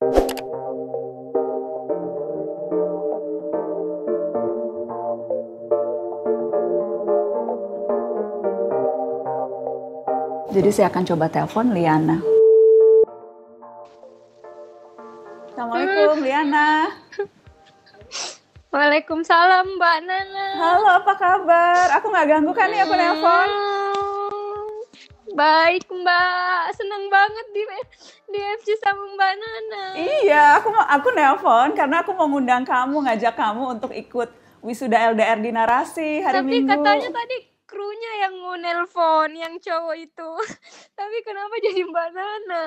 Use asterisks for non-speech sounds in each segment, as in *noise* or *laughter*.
Jadi saya akan coba telepon Liana. Assalamualaikum hmm. Liana. Waalaikumsalam Mbak Nana. Halo apa kabar? Aku nggak ganggu kan ya aku telepon? Hmm. Baik Mbak, seneng banget di di FC sama Mbak Nana. Iya, aku aku nelpon karena aku mau ngundang kamu, ngajak kamu untuk ikut wisuda LDR di narasi hari Tapi Minggu. Tapi katanya tadi krunya yang mau nelpon, yang cowok itu. *laughs* Tapi kenapa jadi Mbak Nana?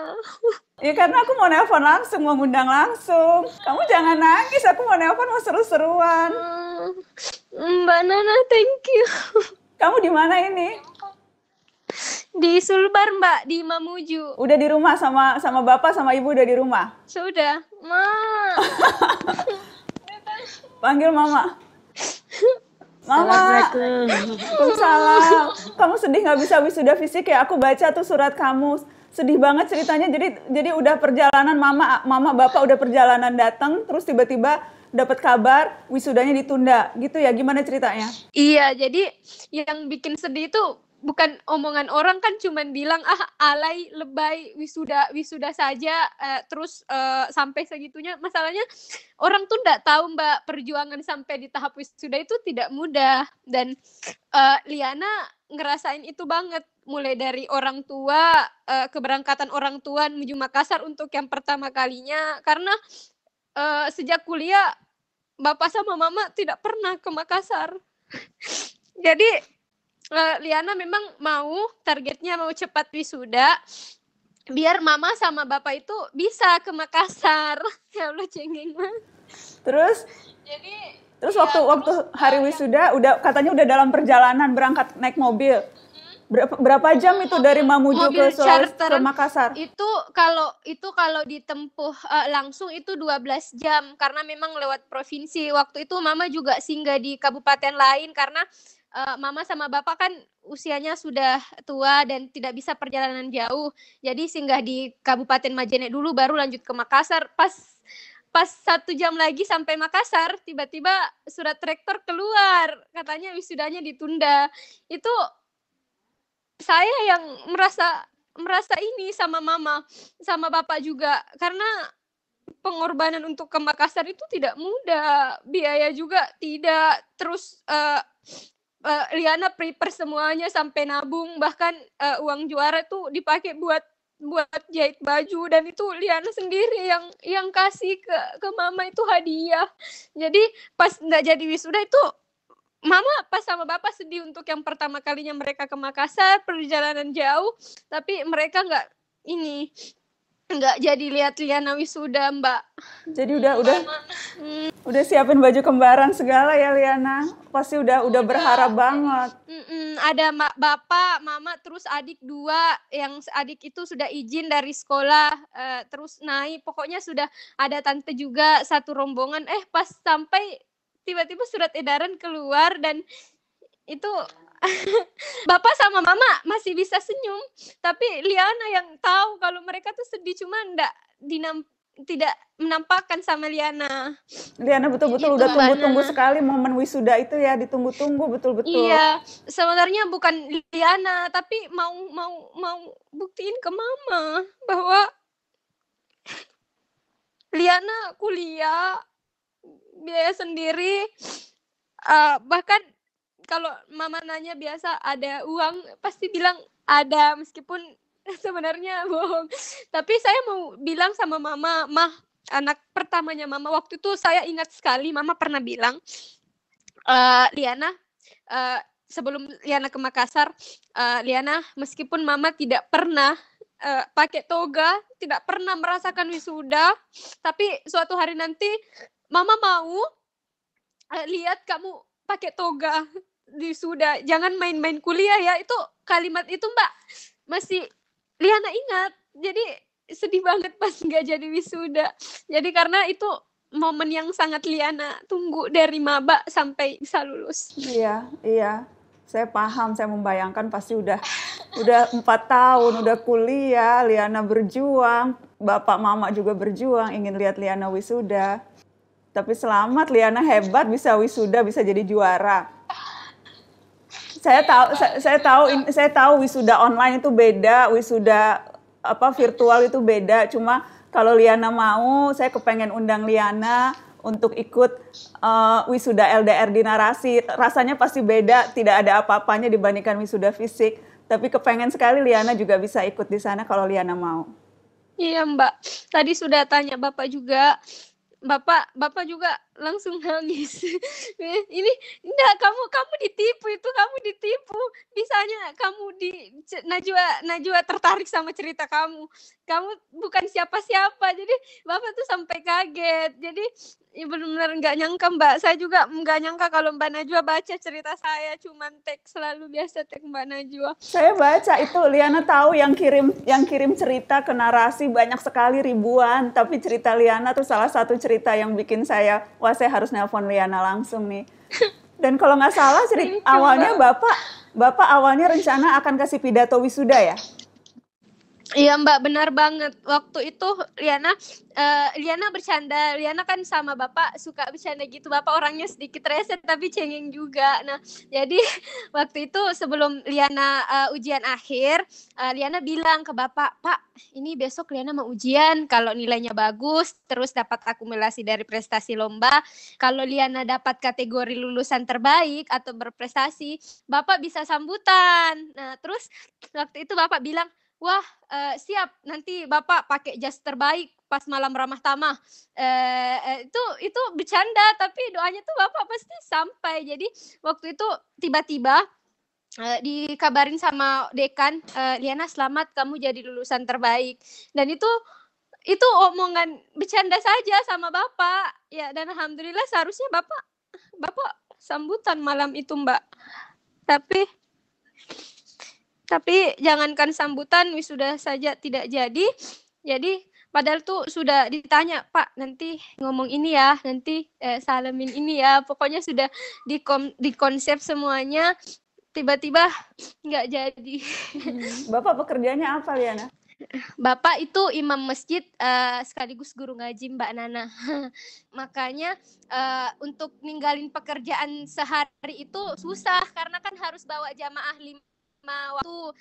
Ya karena aku mau nelpon langsung, mau ngundang langsung. Kamu jangan nangis, aku mau nelpon mau seru-seruan. Hmm. Mbak Nana, thank you. Kamu di mana ini? Di Sulbar, Mbak, di Mamuju. Udah di rumah sama sama Bapak sama Ibu udah di rumah? Sudah. Ma. *laughs* Panggil Mama. Mama, Waalaikumsalam. Kamu sedih nggak bisa wisuda fisik ya? Aku baca tuh surat kamu. Sedih banget ceritanya. Jadi jadi udah perjalanan mama, mama bapak udah perjalanan datang, terus tiba-tiba dapat kabar wisudanya ditunda. Gitu ya? Gimana ceritanya? Iya, jadi yang bikin sedih tuh bukan omongan orang kan cuman bilang ah alay lebay wisuda wisuda saja eh, terus eh, sampai segitunya masalahnya orang tuh nggak tahu mbak perjuangan sampai di tahap wisuda itu tidak mudah dan eh, Liana ngerasain itu banget mulai dari orang tua eh, keberangkatan orang tua menuju Makassar untuk yang pertama kalinya karena eh, sejak kuliah bapak sama mama tidak pernah ke Makassar *laughs* jadi uh, Liana memang mau targetnya mau cepat wisuda biar mama sama bapak itu bisa ke Makassar *laughs* ya Allah cengeng terus jadi terus ya, waktu terus, waktu hari ya? wisuda ya. udah katanya udah dalam perjalanan berangkat naik mobil hmm? berapa, berapa jam itu dari Mamuju ke Sulawesi ke Makassar? Itu kalau itu kalau ditempuh uh, langsung itu 12 jam karena memang lewat provinsi. Waktu itu mama juga singgah di kabupaten lain karena uh, mama sama bapak kan usianya sudah tua dan tidak bisa perjalanan jauh. Jadi singgah di Kabupaten Majene dulu baru lanjut ke Makassar. Pas pas satu jam lagi sampai Makassar, tiba-tiba surat rektor keluar, katanya wisudanya ditunda. Itu saya yang merasa merasa ini sama mama, sama bapak juga, karena pengorbanan untuk ke Makassar itu tidak mudah, biaya juga tidak, terus uh, uh, eh, Liana prepare semuanya sampai nabung bahkan uh, uang juara tuh dipakai buat buat jahit baju dan itu Liana sendiri yang yang kasih ke ke mama itu hadiah jadi pas nggak jadi wisuda itu mama pas sama bapak sedih untuk yang pertama kalinya mereka ke Makassar perjalanan jauh tapi mereka nggak ini nggak jadi lihat Liana wisuda Mbak. Jadi udah udah hmm. udah siapin baju kembaran segala ya Liana. Pasti udah udah, udah. berharap banget. Mm-mm, ada Mbak, bapak, mama, terus adik dua yang adik itu sudah izin dari sekolah, uh, terus naik. Pokoknya sudah ada tante juga satu rombongan. Eh pas sampai tiba-tiba surat edaran keluar dan itu *laughs* Bapak sama Mama masih bisa senyum, tapi Liana yang tahu kalau mereka tuh sedih cuma ndak dinam tidak menampakkan sama Liana. Liana betul-betul gitu, udah tunggu-tunggu sekali momen wisuda itu ya ditunggu-tunggu betul-betul. Iya, sebenarnya bukan Liana tapi mau mau mau buktiin ke Mama bahwa Liana kuliah biaya sendiri uh, bahkan kalau mama nanya biasa ada uang pasti bilang ada meskipun *laughs* sebenarnya bohong tapi saya mau bilang sama mama mah anak pertamanya mama waktu itu saya ingat sekali mama pernah bilang e, Liana e, sebelum Liana ke Makassar e, Liana meskipun mama tidak pernah e, pakai toga tidak pernah merasakan wisuda tapi suatu hari nanti mama mau e, lihat kamu pakai toga di sudah jangan main-main kuliah ya itu kalimat itu mbak masih Liana ingat jadi sedih banget pas nggak jadi wisuda jadi karena itu momen yang sangat Liana tunggu dari maba sampai bisa lulus iya iya saya paham saya membayangkan pasti udah udah empat tahun udah kuliah Liana berjuang bapak mama juga berjuang ingin lihat Liana wisuda tapi selamat Liana hebat bisa wisuda bisa jadi juara saya tahu saya, saya tahu saya tahu wisuda online itu beda, wisuda apa virtual itu beda. Cuma kalau Liana mau, saya kepengen undang Liana untuk ikut uh, wisuda LDR di narasi. Rasanya pasti beda, tidak ada apa-apanya dibandingkan wisuda fisik. Tapi kepengen sekali Liana juga bisa ikut di sana kalau Liana mau. Iya Mbak, tadi sudah tanya Bapak juga bapak bapak juga langsung nangis *laughs* ini enggak kamu kamu ditipu itu kamu ditipu Misalnya kamu di Najwa Najwa tertarik sama cerita kamu kamu bukan siapa-siapa jadi bapak tuh sampai kaget jadi Iya benar-benar nggak nyangka Mbak. Saya juga nggak nyangka kalau Mbak Najwa baca cerita saya, cuman teks selalu biasa teks Mbak Najwa. Saya baca itu Liana tahu yang kirim yang kirim cerita ke narasi banyak sekali ribuan, tapi cerita Liana tuh salah satu cerita yang bikin saya wah saya harus nelpon Liana langsung nih. Dan kalau nggak salah cerita awalnya Bapak Bapak awalnya rencana akan kasih pidato wisuda ya? Iya Mbak benar banget. Waktu itu Liana uh, Liana bercanda. Liana kan sama Bapak suka bercanda gitu. Bapak orangnya sedikit reset tapi cengeng juga. Nah, jadi *laughs* waktu itu sebelum Liana uh, ujian akhir, uh, Liana bilang ke Bapak, "Pak, ini besok Liana mau ujian. Kalau nilainya bagus, terus dapat akumulasi dari prestasi lomba, kalau Liana dapat kategori lulusan terbaik atau berprestasi, Bapak bisa sambutan." Nah, terus waktu itu Bapak bilang, wah uh, siap nanti bapak pakai jas terbaik pas malam ramah tamah eh, eh, itu itu bercanda tapi doanya tuh bapak pasti sampai jadi waktu itu tiba-tiba Uh, dikabarin sama dekan uh, Liana selamat kamu jadi lulusan terbaik dan itu itu omongan bercanda saja sama bapak ya dan alhamdulillah seharusnya bapak bapak sambutan malam itu mbak tapi tapi jangankan sambutan wisuda saja tidak jadi. Jadi padahal tuh sudah ditanya Pak nanti ngomong ini ya nanti eh, salamin ini ya pokoknya sudah dikonsep dikonsep semuanya tiba-tiba nggak jadi hmm. bapak pekerjaannya apa Liana Bapak itu imam masjid uh, sekaligus guru ngaji Mbak Nana. *laughs* Makanya uh, untuk ninggalin pekerjaan sehari itu susah karena kan harus bawa jamaah lima waktu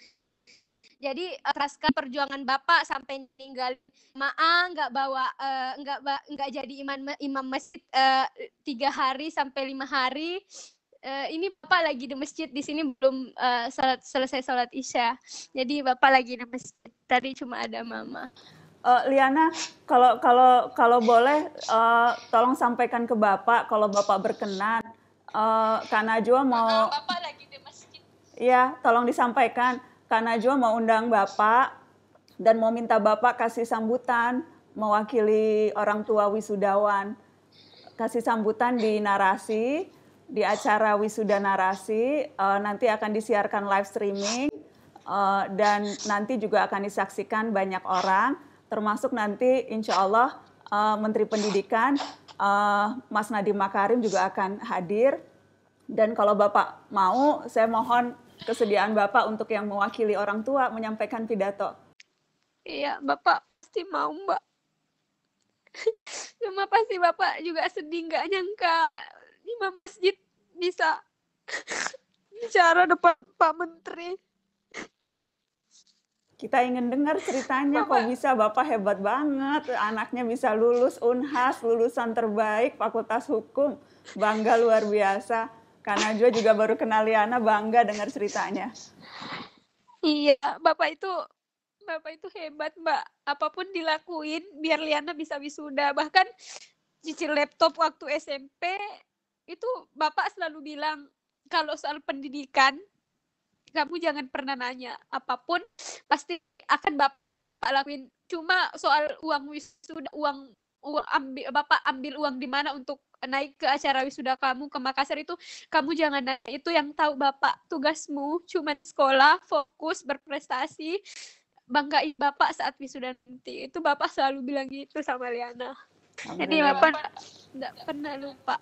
jadi uh, teraskan perjuangan bapak sampai ninggal Maaf, nggak bawa eh, nggak uh, nggak jadi imam imam masjid uh, tiga hari sampai lima hari uh, ini bapak lagi di masjid di sini belum uh, salat, selesai sholat isya jadi bapak lagi di masjid tadi cuma ada mama uh, Liana, kalau kalau kalau boleh uh, tolong sampaikan ke Bapak kalau Bapak berkenan. Uh, Kak Najwa mau Bapak lagi Iya, tolong disampaikan. karena Najwa mau undang Bapak dan mau minta Bapak kasih sambutan mewakili orang tua wisudawan. Kasih sambutan di narasi, di acara wisuda narasi, uh, nanti akan disiarkan live streaming, uh, dan nanti juga akan disaksikan banyak orang, termasuk nanti insya Allah uh, Menteri Pendidikan, uh, Mas Nadiem Makarim juga akan hadir. Dan kalau Bapak mau, saya mohon kesediaan Bapak untuk yang mewakili orang tua menyampaikan pidato. Iya, Bapak pasti mau, Mbak. Cuma pasti Bapak juga sedih nggak nyangka Imam Masjid bisa *laughs* bicara depan Pak Menteri. Kita ingin dengar ceritanya Bapak, kok bisa Bapak hebat banget, anaknya bisa lulus Unhas, lulusan terbaik Fakultas Hukum. Bangga luar biasa. Kak Najwa juga baru kenal Liana, bangga dengar ceritanya. Iya, Bapak itu Bapak itu hebat, Mbak. Apapun dilakuin biar Liana bisa wisuda. Bahkan cicil laptop waktu SMP itu Bapak selalu bilang kalau soal pendidikan kamu jangan pernah nanya apapun pasti akan Bapak lakuin. Cuma soal uang wisuda, uang uang ambil Bapak ambil uang di mana untuk naik ke acara wisuda kamu ke Makassar itu kamu jangan naik itu yang tahu bapak tugasmu cuma sekolah fokus berprestasi banggai bapak saat wisuda nanti itu bapak selalu bilang gitu sama Liana jadi bapak nggak pernah lupa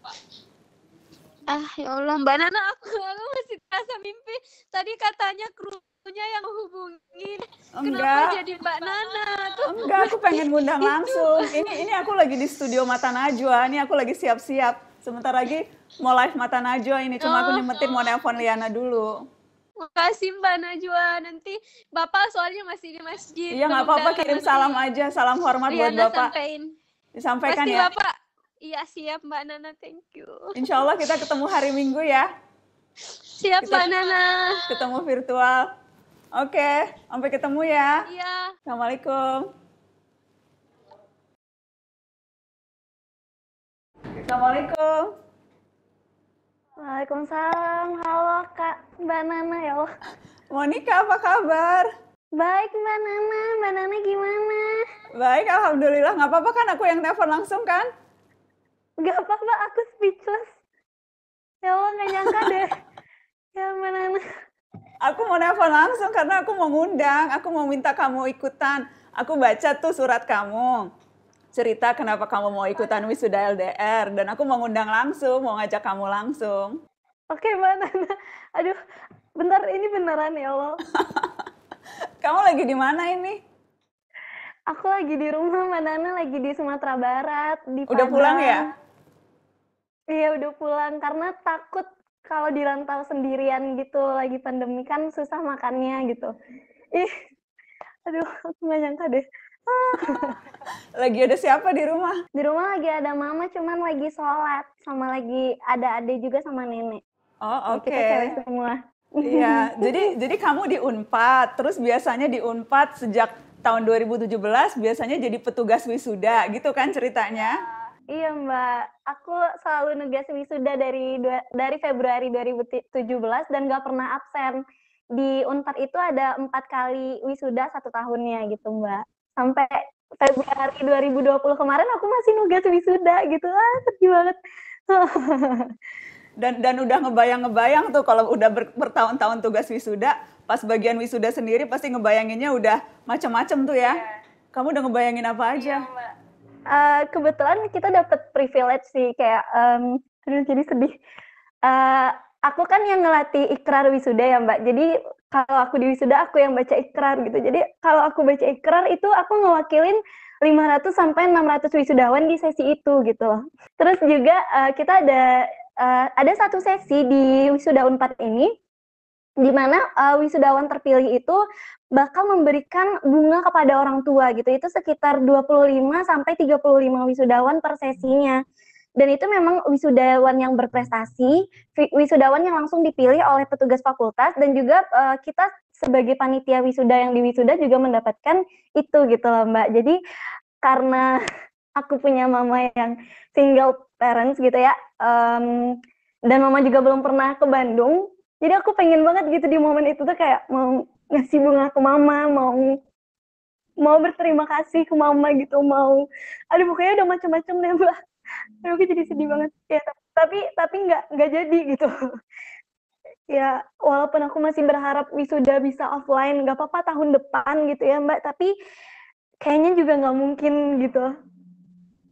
ah ya Allah mbak Nana aku, aku masih terasa mimpi tadi katanya krunya yang hubungin kenapa Enggak. jadi mbak Nana Enggak, aku pengen ngundang langsung. Ini ini aku lagi di studio Mata Najwa. Ini aku lagi siap-siap. Sebentar lagi mau live Mata Najwa ini. Cuma oh. aku nyemetin mau nelpon Liana dulu. Makasih Mbak Najwa. Nanti Bapak soalnya masih di masjid. Iya, nggak apa-apa. Kirim salam aja. Salam hormat Liana buat Bapak. Sampein. Disampaikan Pasti ya. Bapak. Iya, siap Mbak Nana. Thank you. Insya Allah kita ketemu hari Minggu ya. Siap kita Mbak Nana. Ketemu virtual. Oke, sampai ketemu ya. Iya. Assalamualaikum. Assalamualaikum. Waalaikumsalam. Halo Kak Mbak Nana ya Allah. Monika apa kabar? Baik Mbak Nana. Mbak Nana gimana? Baik Alhamdulillah. Gak apa-apa kan aku yang telepon langsung kan? Gak apa-apa aku speechless. Ya Allah gak nyangka deh. ya Mbak Nana. Aku mau telepon langsung karena aku mau ngundang. Aku mau minta kamu ikutan. Aku baca tuh surat kamu cerita kenapa kamu mau ikutan wisuda LDR dan aku mau ngundang langsung, mau ngajak kamu langsung. Oke, okay, Mbak Nana. Aduh, bentar ini beneran ya Allah. *laughs* kamu lagi di mana ini? Aku lagi di rumah, Mbak Nana lagi di Sumatera Barat, di Padang. Udah pulang ya? Iya, udah pulang karena takut kalau di rantau sendirian gitu lagi pandemi kan susah makannya gitu. Ih, aduh, aku nggak nyangka deh lagi ada siapa di rumah? Di rumah lagi ada mama, cuman lagi sholat sama lagi ada ade juga sama nenek. Oh oke. Okay. Kita cewek semua. Iya, *laughs* jadi jadi kamu di Unpad, terus biasanya di Unpad sejak tahun 2017 biasanya jadi petugas wisuda gitu kan ceritanya? iya, iya Mbak, aku selalu nugas wisuda dari dari Februari 2017 dan gak pernah absen. Di Unpad itu ada empat kali wisuda satu tahunnya gitu Mbak sampai Februari 2020 kemarin aku masih nugas wisuda gitu ah sedih banget dan dan udah ngebayang-ngebayang tuh kalau udah ber, bertahun-tahun tugas wisuda pas bagian wisuda sendiri pasti ngebayanginnya udah macam-macam tuh ya yeah. kamu udah ngebayangin apa iya, aja yeah, Uh, kebetulan kita dapat privilege sih kayak um, jadi sedih uh, aku kan yang ngelatih ikrar wisuda ya mbak jadi kalau aku di wisuda aku yang baca ikrar gitu. Jadi kalau aku baca ikrar itu aku ngewakilin 500 sampai 600 wisudawan di sesi itu gitu loh. Terus juga uh, kita ada uh, ada satu sesi di wisuda Unpad ini di mana uh, wisudawan terpilih itu bakal memberikan bunga kepada orang tua gitu. Itu sekitar 25 sampai 35 wisudawan per sesinya dan itu memang wisudawan yang berprestasi, wisudawan yang langsung dipilih oleh petugas fakultas dan juga uh, kita sebagai panitia wisuda yang di wisuda juga mendapatkan itu gitu loh Mbak. Jadi karena *laughs* aku punya mama yang single parents gitu ya, um, dan mama juga belum pernah ke Bandung, jadi aku pengen banget gitu di momen itu tuh kayak mau ngasih bunga ke mama, mau mau berterima kasih ke mama gitu mau aduh pokoknya udah macam-macam deh mbak aduh jadi sedih banget ya tapi tapi nggak nggak jadi gitu *laughs* ya walaupun aku masih berharap wisuda bisa offline nggak apa-apa tahun depan gitu ya mbak tapi kayaknya juga nggak mungkin gitu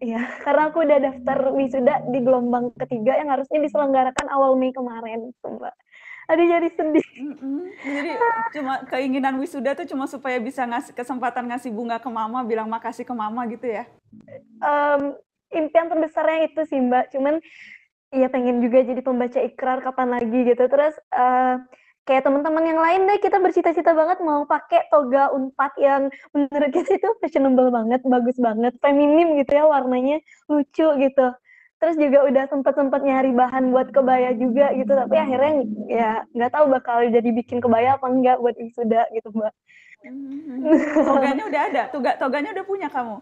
ya *laughs* karena aku udah daftar wisuda di gelombang ketiga yang harusnya diselenggarakan awal Mei kemarin tuh gitu, mbak ada jadi sedih mm -hmm. jadi cuma keinginan wisuda tuh cuma supaya bisa ngasih kesempatan ngasih bunga ke mama bilang makasih ke mama gitu ya um, impian terbesarnya itu sih mbak cuman ya pengen juga jadi pembaca ikrar kapan lagi gitu terus uh, kayak teman-teman yang lain deh kita bercita-cita banget mau pakai toga unpad yang menurut kita itu fashionable banget bagus banget feminim gitu ya warnanya lucu gitu terus juga udah sempet sempet nyari bahan buat kebaya juga gitu tapi akhirnya ya nggak tahu bakal jadi bikin kebaya apa enggak buat wisuda gitu mbak hmm, hmm, hmm. toganya udah ada toga toganya udah punya kamu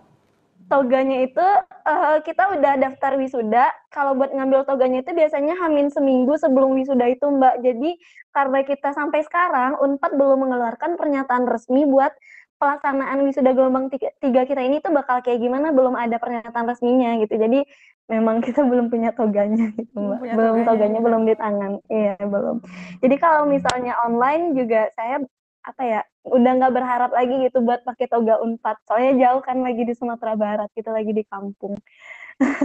toganya itu uh, kita udah daftar wisuda. Kalau buat ngambil toganya itu biasanya hamin seminggu sebelum wisuda itu Mbak. Jadi karena kita sampai sekarang Unpad belum mengeluarkan pernyataan resmi buat pelaksanaan wisuda gelombang tiga, tiga kita ini tuh bakal kayak gimana belum ada pernyataan resminya gitu. Jadi memang kita *laughs* belum punya toganya gitu Mbak. Punya belum toganya, toganya belum di tangan. Iya, belum. Jadi kalau misalnya online juga saya apa ya udah nggak berharap lagi gitu buat pakai toga unpad soalnya jauh kan lagi di Sumatera Barat kita lagi di kampung *laughs*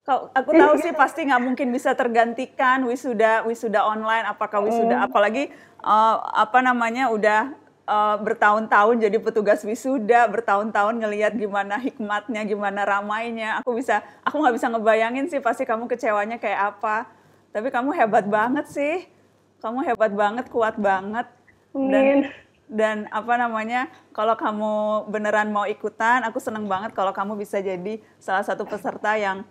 Kau, aku tahu sih pasti nggak mungkin bisa tergantikan wisuda wisuda online apakah wisuda hmm. apalagi uh, apa namanya udah uh, bertahun-tahun jadi petugas wisuda bertahun-tahun ngelihat gimana hikmatnya gimana ramainya aku bisa aku nggak bisa ngebayangin sih pasti kamu kecewanya kayak apa tapi kamu hebat banget sih kamu hebat banget, kuat banget. Dan, dan apa namanya, kalau kamu beneran mau ikutan, aku seneng banget kalau kamu bisa jadi salah satu peserta yang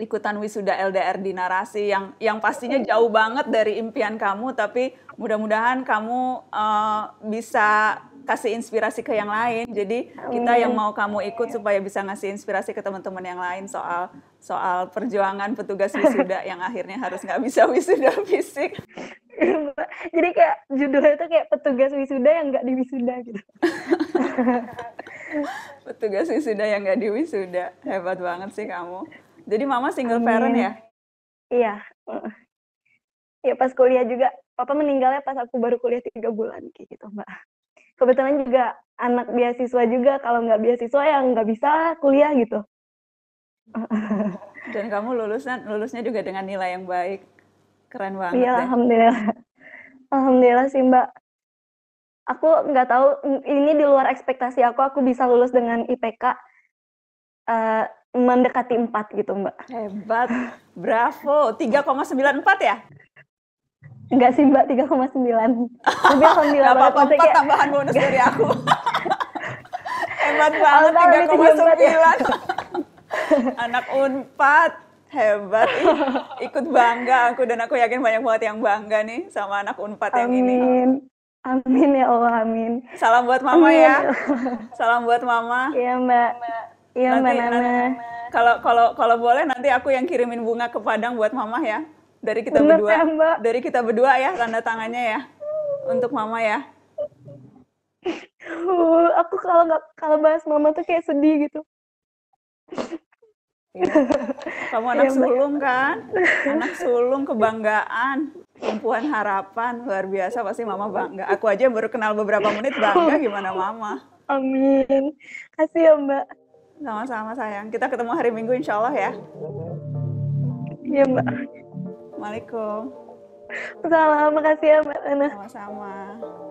ikutan wisuda LDR di narasi yang yang pastinya jauh banget dari impian kamu tapi mudah-mudahan kamu uh, bisa kasih inspirasi ke yang lain jadi kita yang mau kamu ikut supaya bisa ngasih inspirasi ke teman-teman yang lain soal soal perjuangan petugas wisuda *laughs* yang akhirnya harus nggak bisa wisuda fisik *laughs* jadi kayak judulnya itu kayak petugas wisuda yang nggak di wisuda gitu *laughs* petugas wisuda yang nggak di wisuda hebat banget sih kamu jadi mama single Amin. parent ya iya ya pas kuliah juga papa meninggalnya pas aku baru kuliah tiga bulan kayak gitu mbak kebetulan juga anak beasiswa juga kalau nggak beasiswa ya nggak bisa kuliah gitu dan kamu lulusnya lulusnya juga dengan nilai yang baik Keren banget. Iya, deh. alhamdulillah. Alhamdulillah sih, Mbak. Aku nggak tahu ini di luar ekspektasi aku, aku bisa lulus dengan IPK uh, eh, mendekati 4 gitu, Mbak. Hebat. Bravo. 3,94 ya? Enggak sih Mbak, 3,9. Tapi alhamdulillah banget. apa-apa, kayak... tambahan bonus dari aku. *laughs* Hebat banget, 3,9. Anak unpat hebat ikut bangga aku dan aku yakin banyak banget yang bangga nih sama anak unpad yang ini amin ya allah amin salam buat mama amin. ya salam buat mama iya mbak iya mbak Nana kalau kalau kalau boleh nanti aku yang kirimin bunga ke Padang buat mama ya dari kita Bener, berdua ya, mbak. dari kita berdua ya tanda tangannya ya untuk mama ya *laughs* uh, aku kalau nggak kalau bahas mama tuh kayak sedih gitu Iya. Kamu anak ya, sulung kan? Anak sulung kebanggaan, perempuan harapan luar biasa pasti mama bangga. Aku aja baru kenal beberapa menit bangga gimana mama. Amin. Kasih ya Mbak. Sama-sama sayang. Kita ketemu hari Minggu insya Allah ya. Iya Mbak. Assalamualaikum. Salam, makasih ya Mbak enak Sama-sama.